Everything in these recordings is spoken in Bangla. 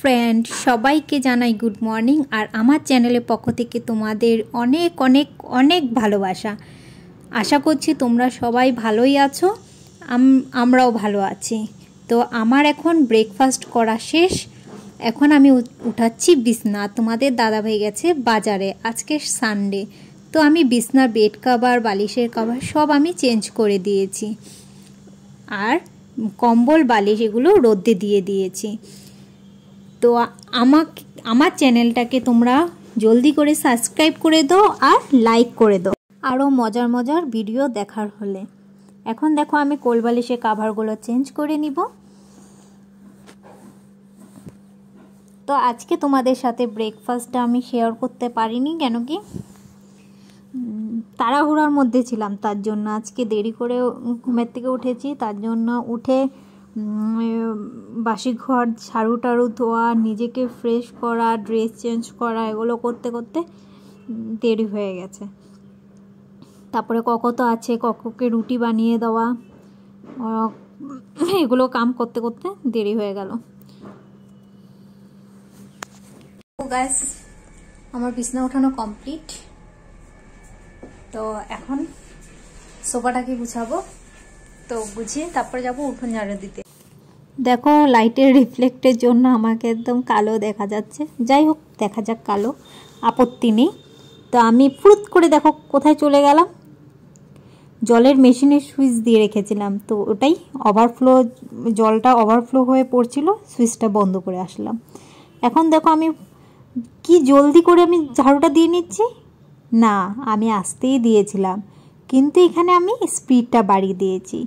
ফ্রেন্ড সবাইকে জানাই গুড মর্নিং আর আমার চ্যানেলের পক্ষ থেকে তোমাদের অনেক অনেক অনেক ভালোবাসা আশা করছি তোমরা সবাই ভালোই আছো আমরাও ভালো আছি তো আমার এখন ব্রেকফাস্ট করা শেষ এখন আমি উঠাচ্ছি বিছনা তোমাদের দাদা হয়ে গেছে বাজারে আজকে সানডে তো আমি বিছনার বেড কাভার বালিশের কাভার সব আমি চেঞ্জ করে দিয়েছি আর কম্বল বালিশ এগুলো রোদ্দে দিয়ে দিয়েছি তো আমাকে আমার চ্যানেলটাকে তোমরা জলদি করে সাবস্ক্রাইব করে দাও আর লাইক করে দাও আরও মজার মজার ভিডিও দেখার হলে এখন দেখো আমি কোলবালিশে কাভারগুলো চেঞ্জ করে নিব তো আজকে তোমাদের সাথে ব্রেকফাস্টটা আমি শেয়ার করতে পারিনি কেন কি তাড়াহুড়ার মধ্যে ছিলাম তার জন্য আজকে দেরি করে ঘুমের থেকে উঠেছি তার জন্য উঠে বাসি ঘর ঝাড়ু টাড়ু ধোয়া নিজেকে ফ্রেশ করা ড্রেস চেঞ্জ করা এগুলো করতে করতে দেরি হয়ে গেছে তারপরে কক তো আছে কককে রুটি বানিয়ে দেওয়া এগুলো কাম করতে করতে দেরি হয়ে গেল আমার বিছনা ওঠানো কমপ্লিট তো এখন সোফাটাকে গুছাবো তো বুঝিয়ে তারপরে যাব উঠোন ঝাড়ু দিতে দেখো লাইটের রিফ্লেক্টের জন্য আমাকে একদম কালো দেখা যাচ্ছে যাই হোক দেখা যাক কালো আপত্তি নেই তো আমি ফুরুত করে দেখো কোথায় চলে গেলাম জলের মেশিনে সুইচ দিয়ে রেখেছিলাম তো ওটাই ওভারফ্লো জলটা ওভারফ্লো হয়ে পড়ছিল সুইচটা বন্ধ করে আসলাম এখন দেখো আমি কি জলদি করে আমি ঝাড়ুটা দিয়ে নিচ্ছি না আমি আসতেই দিয়েছিলাম কিন্তু এখানে আমি স্পিডটা বাড়িয়ে দিয়েছি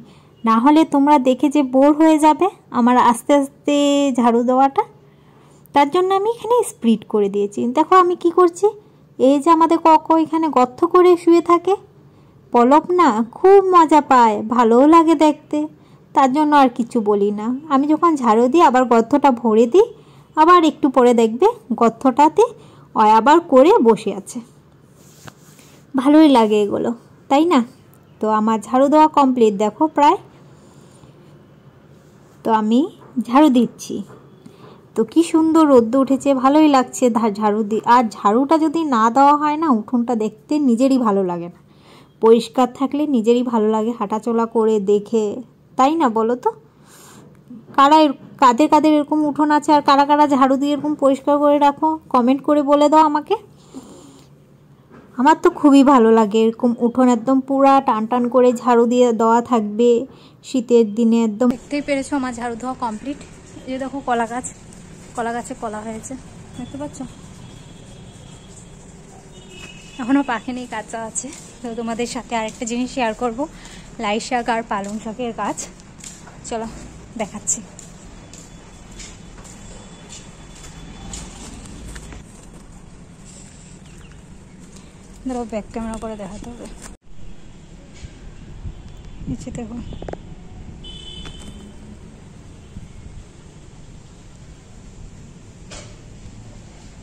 না হলে তোমরা দেখে যে বোর হয়ে যাবে আমার আস্তে আস্তে ঝাড়ু দেওয়াটা তার জন্য আমি এখানে স্প্রিড করে দিয়েছি দেখো আমি কি করছি এই যে আমাদের কক এখানে গর্ত করে শুয়ে থাকে পলপ না খুব মজা পায় ভালোও লাগে দেখতে তার জন্য আর কিছু বলি না আমি যখন ঝাড়ু দিই আবার গর্থটা ভরে দিই আবার একটু পরে দেখবে গর্তটাতে আবার করে বসে আছে ভালোই লাগে এগুলো তাই না তো আমার ঝাড়ু দেওয়া কমপ্লিট দেখো প্রায় তো আমি ঝাড়ু দিচ্ছি তো কি সুন্দর রোদ্দ উঠেছে ভালোই লাগছে ঝাড়ু দি আর ঝাড়ুটা যদি না দেওয়া হয় না উঠোনটা দেখতে নিজেরই ভালো লাগে না পরিষ্কার থাকলে নিজেরই ভালো লাগে হাঁটাচলা করে দেখে তাই না বলো তো কারা কাদের কাদের এরকম উঠোন আছে আর কারা কারা ঝাড়ু দিয়ে এরকম পরিষ্কার করে রাখো কমেন্ট করে বলে দাও আমাকে আমার তো খুবই ভালো লাগে এরকম উঠোন একদম পুরা টান টান করে ঝাড়ু দিয়ে দেওয়া থাকবে শীতের দিনে একদম দেখতেই পেরেছো আমার ঝাড়ু ধোয়া কমপ্লিট এই দেখো কলা গাছ কলা গাছে কলা হয়েছে দেখতে পাচ্ছ এখনও নেই কাঁচা আছে তো তোমাদের সাথে আরেকটা জিনিস শেয়ার করবো লাই শাক আর পালং শাকের গাছ চলো দেখাচ্ছি ধরো ব্যাক ক্যামেরা করে দেখাতে হবে নিচে দেখো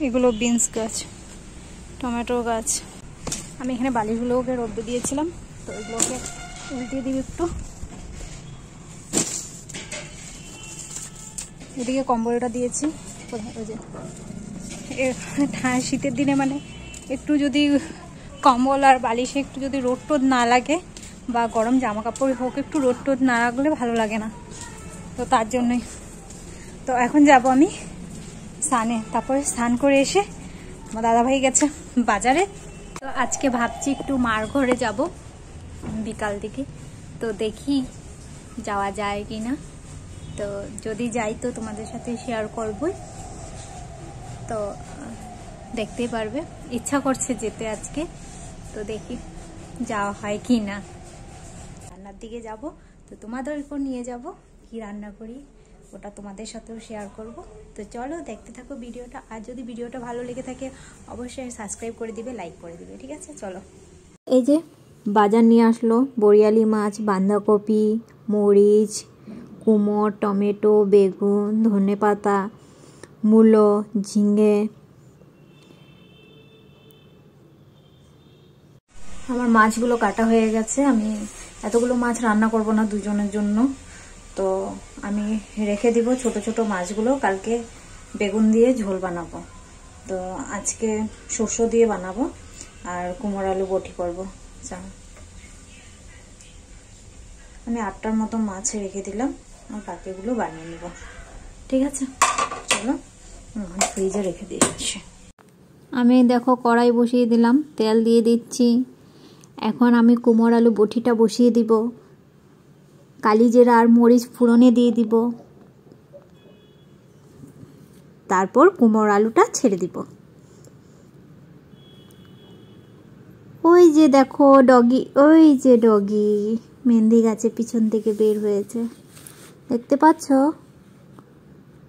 এগুলো বিনস গাছ টমেটো গাছ আমি এখানে বালিগুলোকে রোদ্দ দিয়েছিলাম তো এগুলোকে উল্টিয়ে দিই একটু এদিকে কম্বলটা দিয়েছি ওই যে শীতের দিনে মানে একটু যদি কম্বল আর বালিশে একটু যদি রোদ টোদ না লাগে বা গরম জামা কাপড় হোক একটু রোদ টোদ না লাগলে ভালো লাগে না তো তার জন্যই তো এখন যাব আমি স্নানে তারপরে স্নান করে এসে আমার দাদাভাই গেছে বাজারে তো আজকে ভাবছি একটু মার ঘরে যাব বিকাল দিকে তো দেখি যাওয়া যায় কি না তো যদি যাই তো তোমাদের সাথে শেয়ার করবই তো দেখতেই পারবে ইচ্ছা করছে যেতে আজকে তো দেখি যাওয়া হয় কি না রান্নার দিকে যাব তো তোমাদেরকেও নিয়ে যাব কি রান্না করি ওটা তোমাদের সাথেও শেয়ার করব তো চলো দেখতে থাকো ভিডিওটা আর যদি ভিডিওটা ভালো লেগে থাকে অবশ্যই সাবস্ক্রাইব করে দিবে লাইক করে দিবে ঠিক আছে চলো এই যে বাজার নিয়ে আসলো বরিয়ালি মাছ বাঁধাকপি মরিচ কুমড় টমেটো বেগুন ধনে পাতা মূলো ঝিঙে আমার মাছগুলো কাটা হয়ে গেছে আমি এতগুলো মাছ রান্না করব না দুজনের জন্য তো আমি রেখে দিব ছোট ছোট মাছগুলো কালকে বেগুন দিয়ে ঝোল বানাবো তো আজকে শস্য দিয়ে বানাবো আর কুমড় আলু বটি করবো যা আমি আটটার মতো মাছ রেখে দিলাম আর বাকিগুলো বানিয়ে নেব ঠিক আছে চলো ফ্রিজে রেখে দিয়ে আসে আমি দেখো কড়াই বসিয়ে দিলাম তেল দিয়ে দিচ্ছি এখন আমি কোমর আলু বটিটা বসিয়ে দিব কালিজিরা আর মরিচ ফুরনে দিয়ে দিব তারপর কুমড় আলুটা ছেড়ে দিব ওই যে দেখো ডগি ওই যে ডগি মেহেন্দি গাছে পিছন থেকে বের হয়েছে দেখতে পাচ্ছ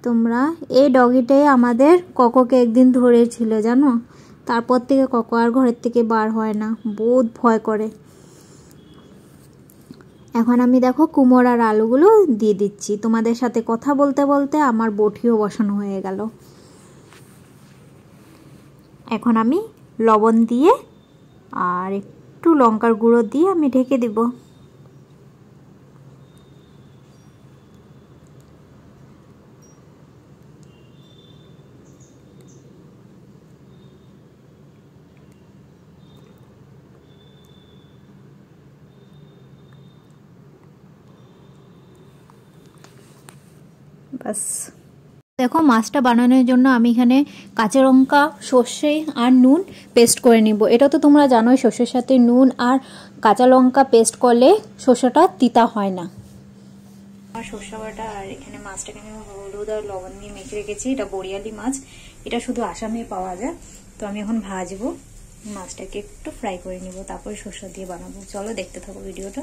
তোমরা এই ডগিটাই আমাদের কককে একদিন ধরেছিল জানো তারপর থেকে কক আর ঘরের থেকে বার হয় না বহুত ভয় করে এখন আমি দেখো কুমোর আর আলুগুলো দিয়ে দিচ্ছি তোমাদের সাথে কথা বলতে বলতে আমার বটিও বসানো হয়ে গেল এখন আমি লবণ দিয়ে আর একটু লঙ্কার গুঁড়ো দিয়ে আমি ঢেকে দিব ব্যাস দেখো মাছটা বানানোর জন্য আমি এখানে কাঁচা লঙ্কা সর্ষে আর নুন পেস্ট করে নিব এটা তো তোমরা জানোই সর্ষের সাথে নুন আর কাঁচা লঙ্কা পেস্ট করলে সর্ষেটা তিতা হয় না আর সর্ষা বাটা আর এখানে মাছটাকে আমি হলুদ আর লবণ নিয়ে মেখে রেখেছি এটা বরিয়ালি মাছ এটা শুধু আসামে পাওয়া যায় তো আমি এখন ভাজবো মাছটাকে একটু ফ্রাই করে নেব তারপরে সর্ষা দিয়ে বানাবো চলো দেখতে থাকো ভিডিওটা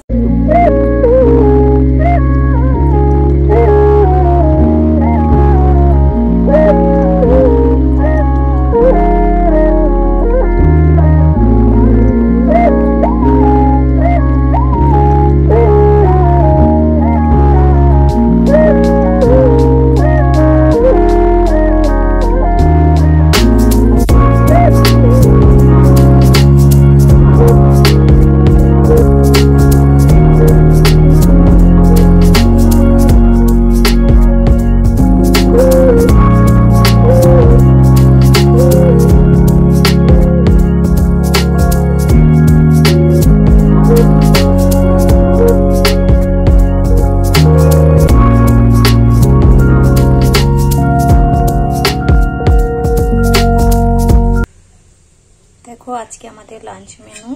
আমাদের লাঞ্চ মেনু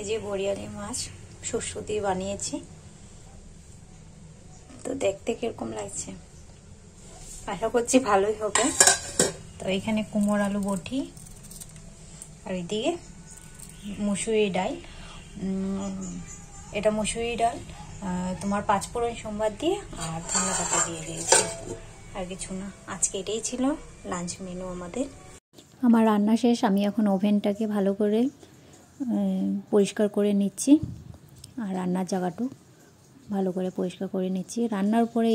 এই যে বরিয়ালি মাছ শস্য দিয়ে বানিয়েছি তো দেখতে কিরকম লাগছে আশা করছি ভালোই হবে তো এখানে কুমড় আলু বটি আর এদিকে মুসুরি ডাল এটা মুসুরি ডাল তোমার পাঁচফোড়ন সোমবার দিয়ে আর ধন্যবাদ দিয়ে দিয়েছি আর কিছু না আজকে এটাই ছিল লাঞ্চ মেনু আমাদের আমার রান্না শেষ আমি এখন ওভেনটাকে ভালো করে পরিষ্কার করে নিচ্ছি আর রান্নার জায়গাটা ভালো করে পরিষ্কার করে নিচ্ছি রান্নার পরে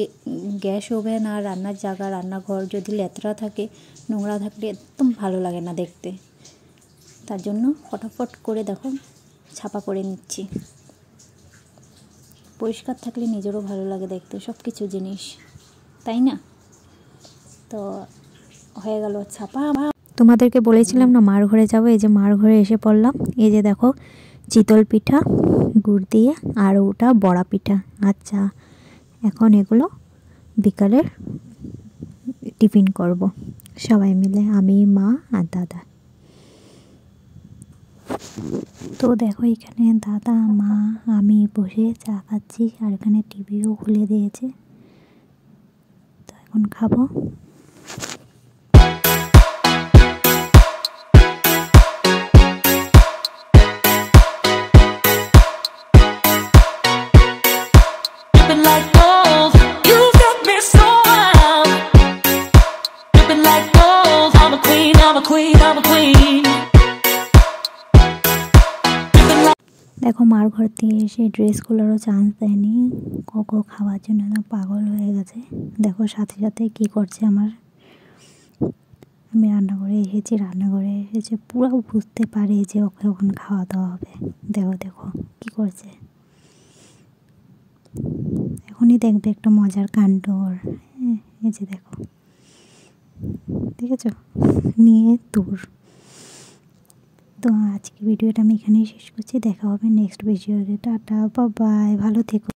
গ্যাস ওভেন আর রান্নার জায়গা রান্নাঘর যদি লেতরা থাকে নোংরা থাকলে একদম ভালো লাগে না দেখতে তার জন্য ফটাফট করে দেখো ছাপা করে নিচ্ছি পরিষ্কার থাকলে নিজেরও ভালো লাগে দেখতে সব কিছু জিনিস তাই না তো হয়ে গেল ছাপা তোমাদেরকে বলেছিলাম না মার ঘরে যাবো এই যে মার ঘরে এসে পড়লাম এই যে দেখো চিতল পিঠা গুড় দিয়ে আর ওটা বড়া পিঠা আচ্ছা এখন এগুলো বিকালের টিফিন করব সবাই মিলে আমি মা আর দাদা তো দেখো এখানে দাদা মা আমি বসে চা খাচ্ছি আর এখানে টিভিও খুলে দিয়েছে তো এখন খাবো দেখো মার ঘর থেকে এসে ড্রেসগুলোরও চান্স দেয়নি কোকো খাওয়ার জন্য পাগল হয়ে গেছে দেখো সাথে সাথে কি করছে আমার আমি রান্নাঘরে এসেছি রান্নাঘরে এসেছে পুরো বুঝতে পারে যে ওকে ওখানে খাওয়া দাওয়া হবে দেখো দেখো কি করছে এখনই দেখবে একটা মজার কাণ্ড ওর হ্যাঁ এসে দেখো ঠিক আছে নিয়ে তোর তো আজকে ভিডিওটা আমি এখানেই শেষ করছি দেখা হবে নেক্সট ভিডিওতে টাটা বা বাই ভালো থেকো